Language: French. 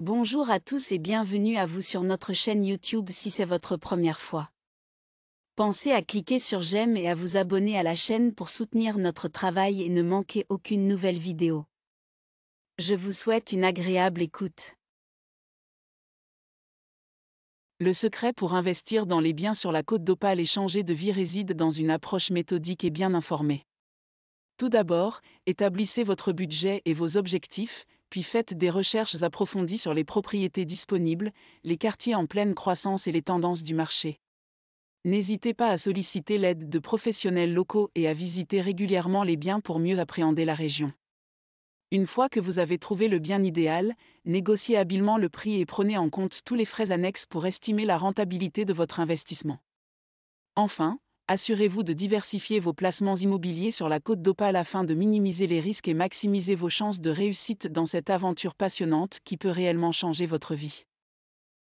Bonjour à tous et bienvenue à vous sur notre chaîne YouTube si c'est votre première fois. Pensez à cliquer sur j'aime et à vous abonner à la chaîne pour soutenir notre travail et ne manquer aucune nouvelle vidéo. Je vous souhaite une agréable écoute. Le secret pour investir dans les biens sur la côte d'Opale et changer de vie réside dans une approche méthodique et bien informée. Tout d'abord, établissez votre budget et vos objectifs, puis faites des recherches approfondies sur les propriétés disponibles, les quartiers en pleine croissance et les tendances du marché. N'hésitez pas à solliciter l'aide de professionnels locaux et à visiter régulièrement les biens pour mieux appréhender la région. Une fois que vous avez trouvé le bien idéal, négociez habilement le prix et prenez en compte tous les frais annexes pour estimer la rentabilité de votre investissement. Enfin, assurez-vous de diversifier vos placements immobiliers sur la côte d'Opale afin de minimiser les risques et maximiser vos chances de réussite dans cette aventure passionnante qui peut réellement changer votre vie.